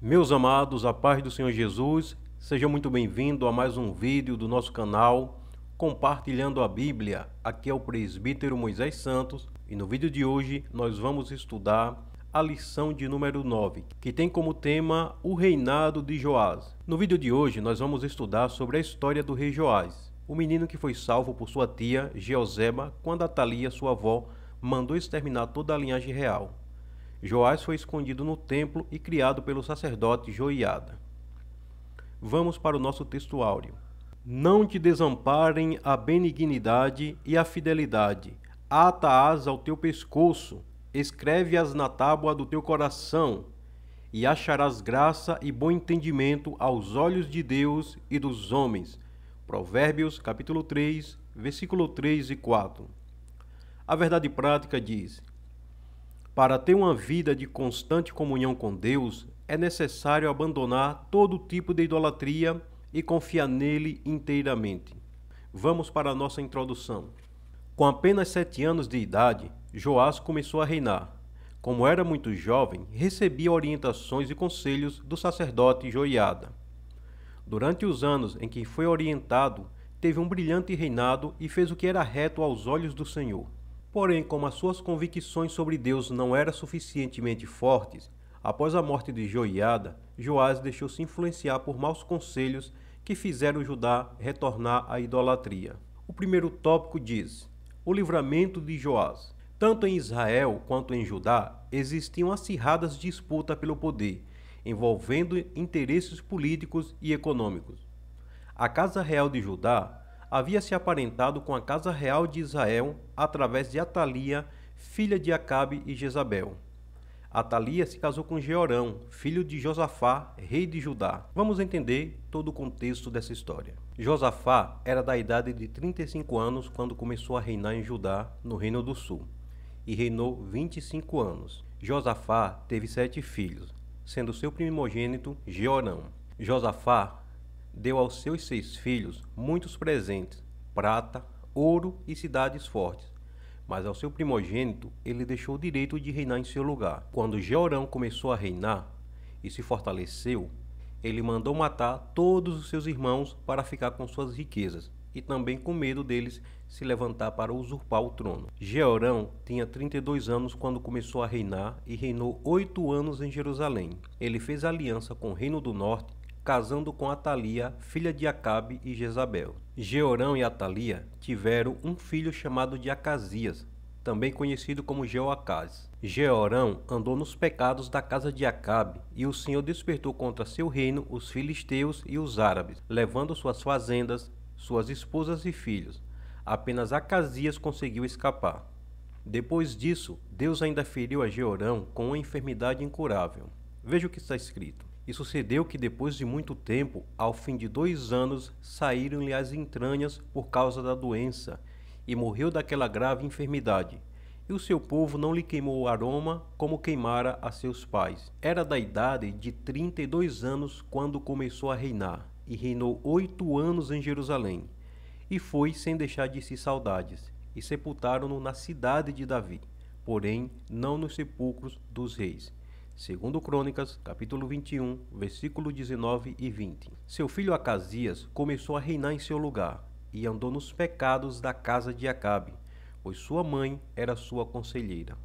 Meus amados, a paz do Senhor Jesus, seja muito bem-vindo a mais um vídeo do nosso canal Compartilhando a Bíblia. Aqui é o presbítero Moisés Santos e no vídeo de hoje nós vamos estudar a lição de número 9, que tem como tema o reinado de Joás. No vídeo de hoje nós vamos estudar sobre a história do rei Joás, o menino que foi salvo por sua tia Geoseba quando Atalia, sua avó, mandou exterminar toda a linhagem real. Joás foi escondido no templo e criado pelo sacerdote Joiada. Vamos para o nosso texto áureo. Não te desamparem a benignidade e a fidelidade. Ata-as ao teu pescoço, escreve-as na tábua do teu coração, e acharás graça e bom entendimento aos olhos de Deus e dos homens. Provérbios, capítulo 3, versículo 3 e 4. A verdade prática diz: para ter uma vida de constante comunhão com Deus, é necessário abandonar todo tipo de idolatria e confiar nele inteiramente. Vamos para a nossa introdução. Com apenas sete anos de idade, Joás começou a reinar. Como era muito jovem, recebia orientações e conselhos do sacerdote Joiada. Durante os anos em que foi orientado, teve um brilhante reinado e fez o que era reto aos olhos do Senhor. Porém, como as suas convicções sobre Deus não eram suficientemente fortes, após a morte de Joiada, Joás deixou-se influenciar por maus conselhos que fizeram Judá retornar à idolatria. O primeiro tópico diz: O livramento de Joás. Tanto em Israel quanto em Judá existiam acirradas disputas pelo poder, envolvendo interesses políticos e econômicos. A Casa Real de Judá havia se aparentado com a casa real de Israel através de Atalia, filha de Acabe e Jezabel. Atalia se casou com Georão, filho de Josafá, rei de Judá. Vamos entender todo o contexto dessa história. Josafá era da idade de 35 anos quando começou a reinar em Judá, no Reino do Sul, e reinou 25 anos. Josafá teve sete filhos, sendo seu primogênito Georão. Josafá deu aos seus seis filhos muitos presentes, prata, ouro e cidades fortes. Mas ao seu primogênito ele deixou o direito de reinar em seu lugar. Quando Jeorão começou a reinar e se fortaleceu, ele mandou matar todos os seus irmãos para ficar com suas riquezas e também com medo deles se levantar para usurpar o trono. Jeorão tinha 32 anos quando começou a reinar e reinou oito anos em Jerusalém. Ele fez aliança com o Reino do Norte casando com Atalia, filha de Acabe e Jezabel. Georão e Atalia tiveram um filho chamado de Acasias, também conhecido como Jeoacás. Georão andou nos pecados da casa de Acabe, e o Senhor despertou contra seu reino os filisteus e os árabes, levando suas fazendas, suas esposas e filhos. Apenas Acasias conseguiu escapar. Depois disso, Deus ainda feriu a Georão com uma enfermidade incurável. Veja o que está escrito. E sucedeu que depois de muito tempo, ao fim de dois anos, saíram-lhe as entranhas por causa da doença, e morreu daquela grave enfermidade. E o seu povo não lhe queimou o aroma como queimara a seus pais. Era da idade de trinta e dois anos quando começou a reinar, e reinou oito anos em Jerusalém. E foi sem deixar de si saudades, e sepultaram-no na cidade de Davi, porém não nos sepulcros dos reis Segundo Crônicas, capítulo 21, versículo 19 e 20. Seu filho Acasias começou a reinar em seu lugar e andou nos pecados da casa de Acabe, pois sua mãe era sua conselheira.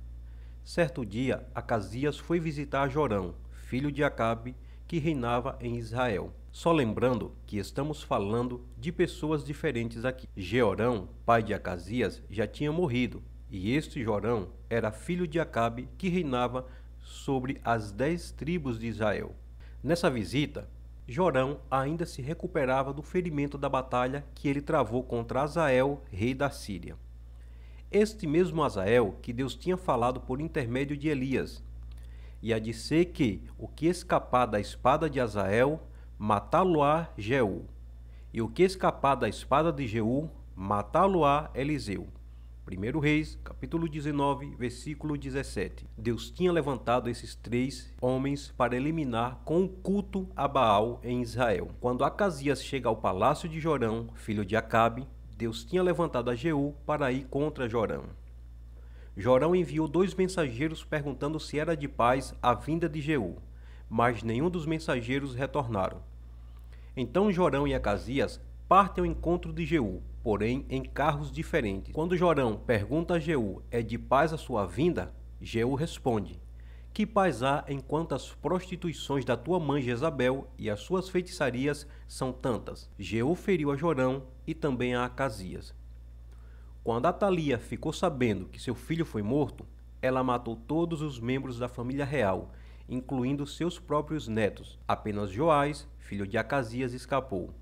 Certo dia, Acasias foi visitar Jorão, filho de Acabe, que reinava em Israel. Só lembrando que estamos falando de pessoas diferentes aqui. Jeorão, pai de Acasias, já tinha morrido, e este Jorão era filho de Acabe, que reinava sobre as dez tribos de Israel. Nessa visita, Jorão ainda se recuperava do ferimento da batalha que ele travou contra Azael, rei da Síria. Este mesmo Azael que Deus tinha falado por intermédio de Elias, e a de ser que o que escapar da espada de Azael, matá-lo-á Jeú, e o que escapar da espada de Jeú, matá-lo-á Eliseu. 1 Reis, capítulo 19, versículo 17. Deus tinha levantado esses três homens para eliminar com o culto a Baal em Israel. Quando Acasias chega ao palácio de Jorão, filho de Acabe, Deus tinha levantado a Jeú para ir contra Jorão. Jorão enviou dois mensageiros perguntando se era de paz a vinda de Jeú, mas nenhum dos mensageiros retornaram. Então Jorão e Acasias partem ao encontro de Jeú, porém em carros diferentes. Quando Jorão pergunta a Jeú: É de paz a sua vinda? Jeú responde: Que paz há enquanto as prostituições da tua mãe Jezabel e as suas feitiçarias são tantas? Jeú feriu a Jorão e também a Acasias. Quando Atalia ficou sabendo que seu filho foi morto, ela matou todos os membros da família real incluindo seus próprios netos. Apenas Joás, filho de Acasias, escapou.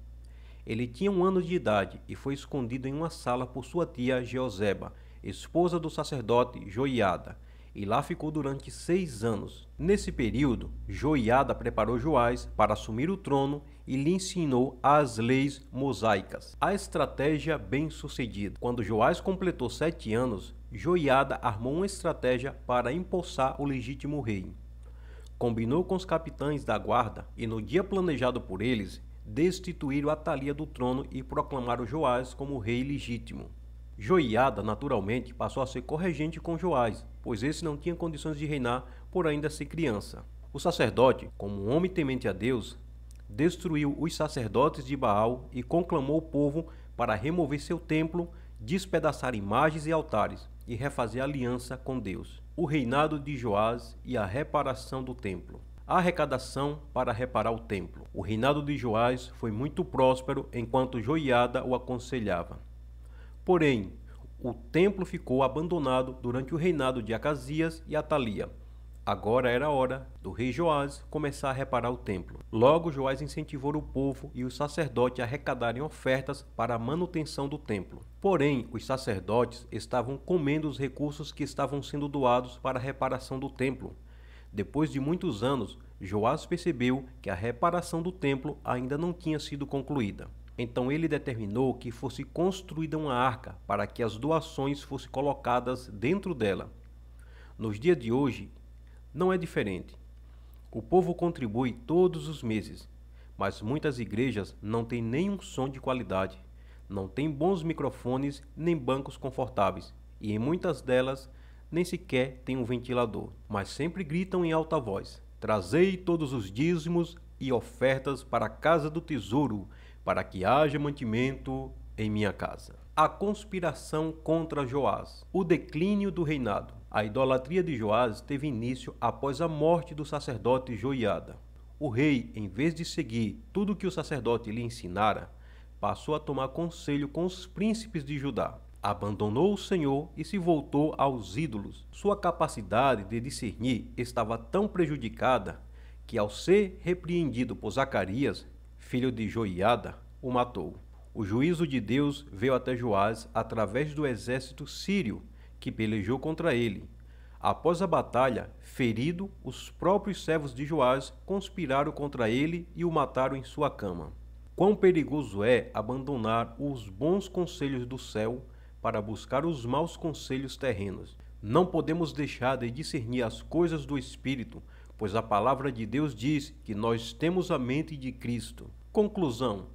Ele tinha um ano de idade e foi escondido em uma sala por sua tia Geoseba, esposa do sacerdote Joiada, e lá ficou durante seis anos. Nesse período, Joiada preparou Joás para assumir o trono e lhe ensinou as leis mosaicas. A estratégia bem-sucedida. Quando Joás completou sete anos, Joiada armou uma estratégia para empossar o legítimo rei. Combinou com os capitães da guarda e, no dia planejado por eles, destituíram Atalia do trono e proclamaram Joás como rei legítimo. Joiada, naturalmente, passou a ser corregente com Joás, pois esse não tinha condições de reinar por ainda ser criança. O sacerdote, como um homem temente a Deus, destruiu os sacerdotes de Baal e conclamou o povo para remover seu templo, despedaçar imagens e altares e refazer aliança com Deus. O reinado de Joás e a reparação do templo arrecadação para reparar o templo. O reinado de Joás foi muito próspero enquanto Joiada o aconselhava. Porém, o templo ficou abandonado durante o reinado de Acasias e Atalia. Agora era hora do rei Joás começar a reparar o templo. Logo, Joás incentivou o povo e os sacerdotes a arrecadarem ofertas para a manutenção do templo. Porém, os sacerdotes estavam comendo os recursos que estavam sendo doados para a reparação do templo depois de muitos anos, Joás percebeu que a reparação do templo ainda não tinha sido concluída. Então ele determinou que fosse construída uma arca para que as doações fossem colocadas dentro dela. Nos dias de hoje, não é diferente. O povo contribui todos os meses, mas muitas igrejas não têm nenhum som de qualidade, não têm bons microfones nem bancos confortáveis, e em muitas delas nem sequer tem um ventilador, mas sempre gritam em alta voz: Trazei todos os dízimos e ofertas para a casa do tesouro, para que haja mantimento em minha casa. A conspiração contra Joás, o declínio do reinado. A idolatria de Joás teve início após a morte do sacerdote Joiada. O rei, em vez de seguir tudo que o sacerdote lhe ensinara, passou a tomar conselho com os príncipes de Judá abandonou o Senhor e se voltou aos ídolos. Sua capacidade de discernir estava tão prejudicada que, ao ser repreendido por Zacarias, filho de Joiada, o matou. O juízo de Deus veio até Joás através do exército sírio que pelejou contra ele. Após a batalha, ferido, os próprios servos de Joás conspiraram contra ele e o mataram em sua cama. Quão perigoso é abandonar os bons conselhos do céu para buscar os maus conselhos terrenos. Não podemos deixar de discernir as coisas do Espírito, pois a palavra de Deus diz que nós temos a mente de Cristo. Conclusão: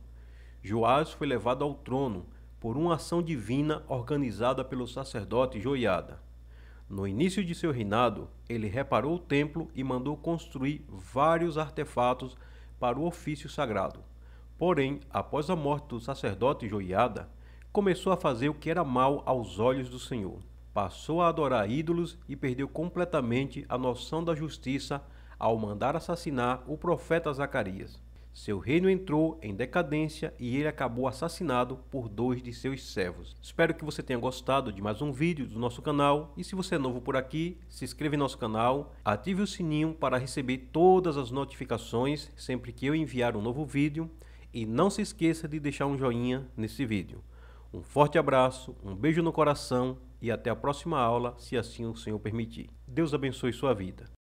Joás foi levado ao trono por uma ação divina organizada pelo sacerdote Joiada. No início de seu reinado, ele reparou o templo e mandou construir vários artefatos para o ofício sagrado. Porém, após a morte do sacerdote Joiada, começou a fazer o que era mal aos olhos do Senhor. Passou a adorar ídolos e perdeu completamente a noção da justiça ao mandar assassinar o profeta Zacarias. Seu reino entrou em decadência e ele acabou assassinado por dois de seus servos. Espero que você tenha gostado de mais um vídeo do nosso canal e se você é novo por aqui, se inscreva em nosso canal, ative o sininho para receber todas as notificações sempre que eu enviar um novo vídeo e não se esqueça de deixar um joinha nesse vídeo. Um forte abraço, um beijo no coração e até a próxima aula, se assim o Senhor permitir. Deus abençoe sua vida.